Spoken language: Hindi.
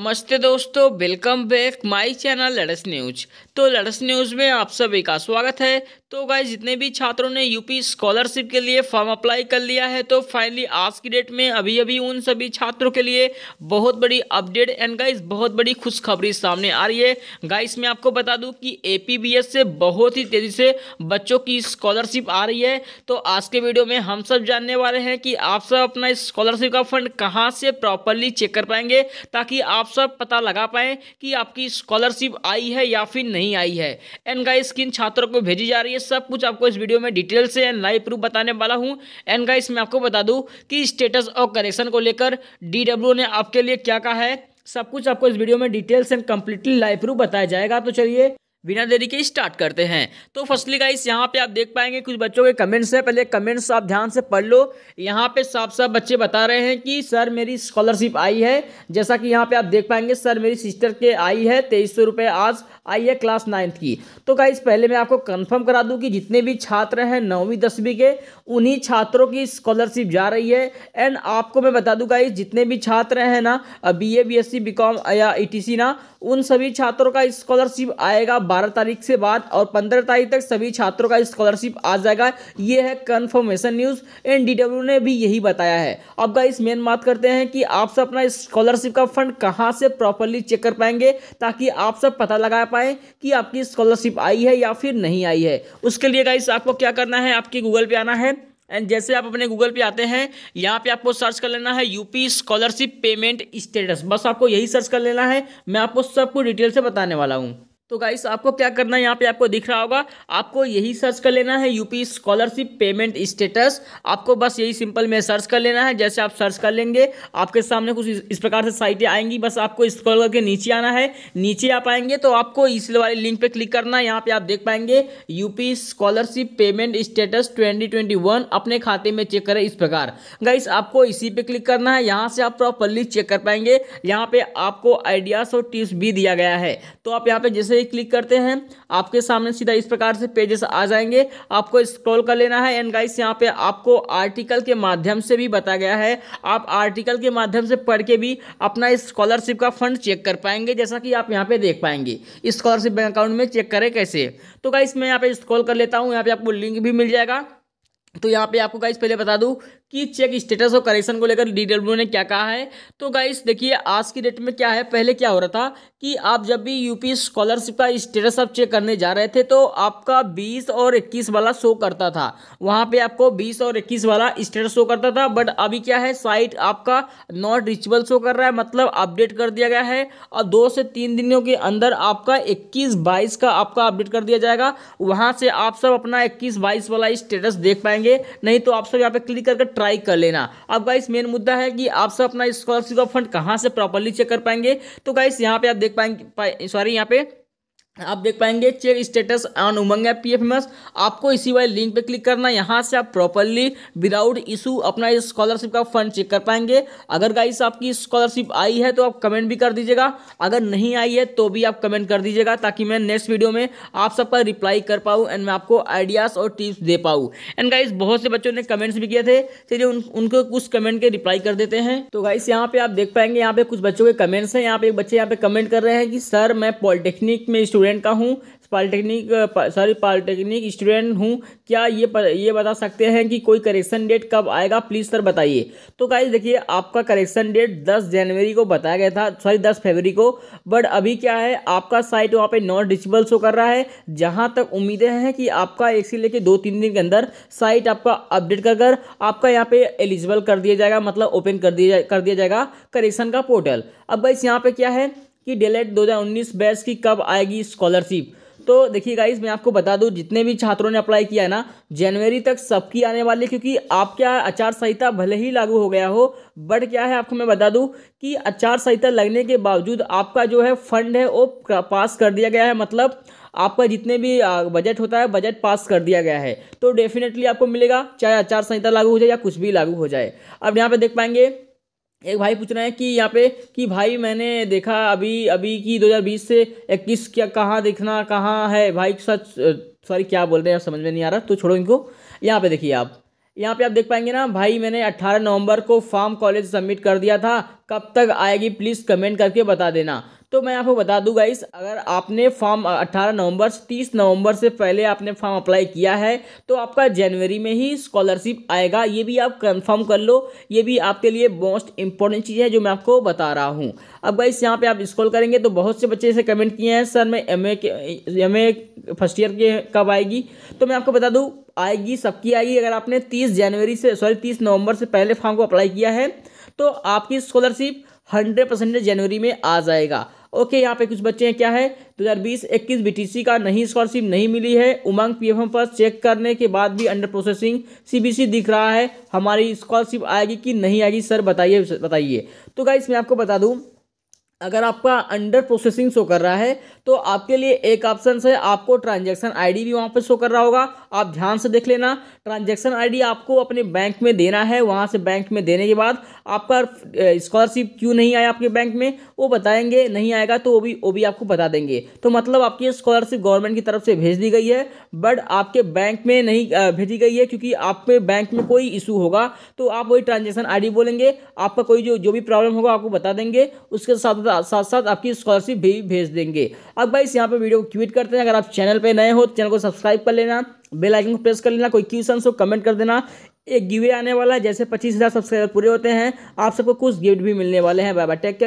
नमस्ते दोस्तों वेलकम बैक माय चैनल लड़स न्यूज तो लड़स न्यूज में आप सभी का स्वागत है तो गाय जितने भी छात्रों ने यूपी स्कॉलरशिप के लिए फॉर्म अप्लाई कर लिया है तो फाइनली आज की डेट में अभी अभी उन सभी छात्रों के लिए बहुत बड़ी अपडेट एंड गाइस बहुत बड़ी खुशखबरी सामने आ रही है गाइस मैं आपको बता दूं कि ए से बहुत ही तेज़ी से बच्चों की स्कॉलरशिप आ रही है तो आज के वीडियो में हम सब जानने वाले हैं कि आप सब अपना स्कॉलरशिप का फंड कहाँ से प्रॉपरली चेक कर पाएंगे ताकि आप आप सब पता लगा पाएँ कि आपकी स्कॉलरशिप आई है या फिर नहीं आई है एंड गाइस किन छात्रों को भेजी जा रही है सब कुछ आपको इस वीडियो में डिटेल से एंड लाइव प्रूफ बताने वाला हूँ एंड गाइस मैं आपको बता दूँ कि स्टेटस और करेक्शन को लेकर डी ने आपके लिए क्या कहा है सब कुछ आपको इस वीडियो में details and completely live proof बताया जाएगा तो चलिए बिना देरी के स्टार्ट करते हैं तो फर्स्टली गाइस यहाँ पे आप देख पाएंगे कुछ बच्चों के कमेंट्स हैं पहले कमेंट्स आप ध्यान से पढ़ लो यहाँ पे साफ साफ बच्चे बता रहे हैं कि सर मेरी स्कॉलरशिप आई है जैसा कि यहाँ पे आप देख पाएंगे सर मेरी सिस्टर के आई है तेईस सौ रुपये आज आई है क्लास नाइन्थ की तो गाइस पहले मैं आपको कन्फर्म करा दूँ कि जितने भी छात्र हैं नौवीं दसवीं के उन्हीं छात्रों की स्कॉलरशिप जा रही है एंड आपको मैं बता दूँ गाइस जितने भी छात्र हैं ना B A B S C B com या ई टी सी ना उन सभी छात्रों का स्कॉलरशिप आएगा बारह तारीख से बाद और पंद्रह तारीख तक सभी छात्रों का स्कॉलरशिप आ जाएगा ये है कन्फर्मेशन न्यूज़ एंड डी ने भी यही बताया है अब गाइस मेन बात करते हैं कि आप सब अपना स्कॉलरशिप का फंड कहाँ से प्रॉपरली चेक कर पाएंगे ताकि आप सब पता लगा पाए कि आपकी स्कॉलरशिप आई है या फिर नहीं आई है उसके लिए गाइस आपको क्या करना है आपकी गूगल पे आना है एंड जैसे आप अपने गूगल पे आते हैं यहाँ पे आपको सर्च कर लेना है यूपी स्कॉलरशिप पेमेंट स्टेटस बस आपको यही सर्च कर लेना है मैं आपको सबको डिटेल से बताने वाला हूँ तो गाइस आपको क्या करना है यहाँ पे आपको दिख रहा होगा आपको यही सर्च कर लेना है यूपी स्कॉलरशिप पेमेंट स्टेटस आपको बस यही सिंपल में सर्च कर लेना है जैसे आप सर्च कर लेंगे आपके सामने कुछ इस प्रकार से साइटें आएंगी बस आपको स्क्रॉल करके नीचे आना है नीचे आप आएंगे तो आपको इस वाले लिंक पर क्लिक करना है यहाँ पर आप देख पाएंगे UP scholarship payment status twenty अपने खाते में चेक करें इस प्रकार गाइस आपको इसी पर क्लिक करना है यहाँ से आप प्रॉपरली चेक कर पाएंगे यहाँ पर आपको आइडियाज़ और टिप्स भी दिया गया है तो आप यहाँ पर जैसे ही क्लिक करते हैं आपके सामने सीधा इस प्रकार से पेजेस आ जाएंगे आपको स्क्रॉल कर लेना है एंड गाइस यहाँ पे आपको आर्टिकल के माध्यम से भी बताया गया है आप आर्टिकल के माध्यम से पढ़ के भी अपना स्कॉलरशिप का फंड चेक कर पाएंगे जैसा कि आप यहाँ पे देख पाएंगे स्कॉलरशिप बैंक अकाउंट में चेक करें कैसे तो गाइस मैं यहाँ पे स्क्रॉल कर लेता हूँ यहाँ पे आपको लिंक भी मिल जाएगा तो यहाँ पे आपको गाइस पहले बता दूँ कि चेक स्टेटस और करेक्शन को लेकर डी ने क्या कहा है तो गाइस देखिए आज की डेट में क्या है पहले क्या हो रहा था कि आप जब भी यूपी स्कॉलरशिप का स्टेटस आप चेक करने जा रहे थे तो आपका 20 और 21 वाला शो करता था वहाँ पे आपको 20 और 21 वाला स्टेटस शो करता था बट अभी क्या है साइट आपका नॉट रिचबल शो कर रहा है मतलब अपडेट कर दिया गया है और दो से तीन दिनों के अंदर आपका इक्कीस बाईस का आपका अपडेट कर दिया जाएगा वहाँ से आप सब अपना इक्कीस बाईस वाला स्टेटस देख पाएंगे नहीं तो आप सब यहाँ पे क्लिक करके ट्राई कर लेना अब गाइस मेन मुद्दा है कि आप सब अपना स्कॉलरशिप का फंड कहाँ से प्रॉपरली चेक कर पाएंगे तो गाइस यहाँ पे आप देख पाएंगे सॉरी यहाँ पे आप देख पाएंगे check status on Umang app P आपको इसी वाले लिंक पे क्लिक करना यहाँ से आप प्रॉपरली विदाउट इशू अपना स्कॉलरशिप का फंड चेक कर पाएंगे अगर गाइस आपकी स्कॉलरशिप आई है तो आप कमेंट भी कर दीजिएगा अगर नहीं आई है तो भी आप कमेंट कर दीजिएगा ताकि मैं नेक्स्ट वीडियो में आप सबका रिप्लाई कर पाऊँ एंड मैं आपको आइडियाज़ और टिप्स दे पाऊँ एंड गाइस बहुत से बच्चों ने कमेंट्स भी किए थे चलिए उन, उनको कुछ कमेंट के रिप्लाई कर देते हैं तो गाइस यहाँ पे आप देख पाएंगे यहाँ पे कुछ बच्चों के कमेंट्स हैं यहाँ पे एक बच्चे यहाँ पे कमेंट कर रहे हैं कि सर मैं पॉलिटेक्निक में स्टूडेंट स्टूडेंट का हूँ पॉलिटेक्निक सॉरी पॉलिटेक्निक स्टूडेंट हूँ क्या ये प, ये बता सकते हैं कि कोई करेक्शन डेट कब आएगा प्लीज़ सर बताइए तो गाइज देखिए आपका करेक्शन डेट 10 जनवरी को बताया गया था सॉरी 10 फरवरी को बट अभी क्या है आपका साइट वहाँ पे नॉन डिचबल शो कर रहा है जहाँ तक उम्मीदें हैं कि आपका एक से लेकर दो तीन दिन के अंदर साइट आपका अपडेट कर कर आपका यहाँ पे एलिजिबल कर दिया जाएगा मतलब ओपन कर दिया कर दिया जाएगा करेक्शन का पोर्टल अब गाइस यहाँ पे क्या है कि डीएलएड 2019 बैच की कब आएगी स्कॉलरशिप तो देखिए गाइस मैं आपको बता दूं जितने भी छात्रों ने अप्लाई किया है ना जनवरी तक सबकी आने वाली है क्योंकि क्या है आचार संहिता भले ही लागू हो गया हो बट क्या है आपको मैं बता दूं कि आचार संहिता लगने के बावजूद आपका जो है फंड है वो पास कर दिया गया है मतलब आपका जितने भी बजट होता है बजट पास कर दिया गया है तो डेफिनेटली आपको मिलेगा चाहे आचार संहिता लागू हो जाए या कुछ भी लागू हो जाए अब यहाँ पर देख पाएंगे एक भाई पूछ रहे हैं कि यहाँ पे कि भाई मैंने देखा अभी अभी की 2020 से 21 क्या कहाँ देखना कहाँ है भाई सच सॉरी क्या बोल रहे हैं समझ में नहीं आ रहा तो छोड़ो इनको यहाँ पे देखिए आप यहाँ पे आप देख पाएंगे ना भाई मैंने 18 नवंबर को फॉर्म कॉलेज सबमिट कर दिया था कब तक आएगी प्लीज़ कमेंट करके बता देना तो मैं आपको बता दूं गाइस अगर आपने फॉर्म 18 नवंबर से 30 नवंबर से पहले आपने फॉर्म अप्लाई किया है तो आपका जनवरी में ही स्कॉलरशिप आएगा ये भी आप कंफर्म कर लो ये भी आपके लिए मोस्ट इंपॉर्टेंट चीज़ है जो मैं आपको बता रहा हूँ अब गाइस यहाँ पर आप स्कॉल करेंगे तो बहुत से बच्चे इसे कमेंट किए हैं सर मैं एम ए फर्स्ट ईयर के कब आएगी तो मैं आपको बता दूँ आएगी सबकी आएगी अगर आपने तीस जनवरी से सॉरी तीस नवंबर से पहले फॉर्म को अप्लाई किया है तो आपकी स्कॉलरशिप हंड्रेड परसेंट जनवरी में आ जाएगा ओके यहाँ पे कुछ बच्चे हैं क्या है दो हज़ार बीस इक्कीस बीटीसी का नहीं स्कॉलरशिप नहीं मिली है उमंग पीएफएम पर चेक करने के बाद भी अंडर प्रोसेसिंग सीबीसी दिख रहा है हमारी स्कॉलरशिप आएगी कि नहीं आएगी सर बताइए बताइए तो गाइस मैं आपको बता दूँ अगर आपका अंडर प्रोसेसिंग शो कर रहा है तो आपके लिए एक ऑप्शन है आपको ट्रांजैक्शन आईडी भी वहाँ पर शो कर रहा होगा आप ध्यान से देख लेना ट्रांजैक्शन आईडी आपको अपने बैंक में देना है वहाँ से बैंक में देने के बाद आपका स्कॉलरशिप क्यों नहीं आया आपके बैंक में वो बताएंगे नहीं आएगा तो वो भी वो भी आपको बता देंगे तो मतलब आपकी स्कॉलरशिप गवर्नमेंट की तरफ से भेज दी गई है बट आपके बैंक में नहीं भेजी गई है क्योंकि आपके बैंक में कोई इशू होगा तो आप वही ट्रांजेक्शन आई बोलेंगे आपका कोई जो जो भी प्रॉब्लम होगा आपको बता देंगे उसके साथ साथ साथ आपकी स्कॉलरशिप भी भेज देंगे अब भाई यहाँ पे वीडियो को क्विट करते हैं अगर आप चैनल पे नए हो तो चैनल को सब्सक्राइब कर लेना बेल आइकन को प्रेस कर लेना कोई क्वेश्चन हो कमेंट कर देना एक गिवे आने वाला है जैसे पच्चीस हज़ार सब्सक्राइबर पूरे होते हैं आप सबको कुछ गिफ्ट भी मिलने वाले हैं बाय बाय टेक केयर